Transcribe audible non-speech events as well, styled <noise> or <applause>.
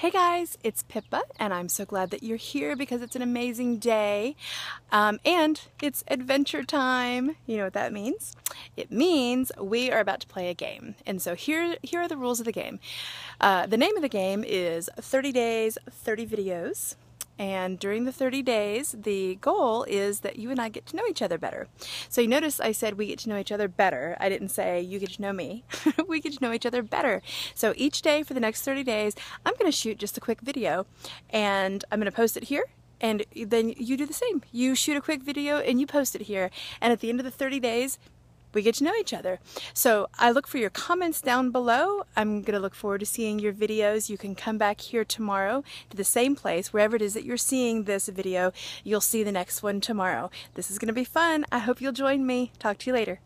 Hey guys, it's Pippa, and I'm so glad that you're here because it's an amazing day. Um, and it's adventure time. You know what that means? It means we are about to play a game. And so here, here are the rules of the game. Uh, the name of the game is 30 Days, 30 Videos. And during the 30 days, the goal is that you and I get to know each other better. So you notice I said we get to know each other better. I didn't say you get to know me. <laughs> we get to know each other better. So each day for the next 30 days, I'm going to shoot just a quick video and I'm going to post it here and then you do the same. You shoot a quick video and you post it here. And at the end of the 30 days, we get to know each other. So I look for your comments down below. I'm going to look forward to seeing your videos. You can come back here tomorrow to the same place, wherever it is that you're seeing this video. You'll see the next one tomorrow. This is going to be fun. I hope you'll join me. Talk to you later.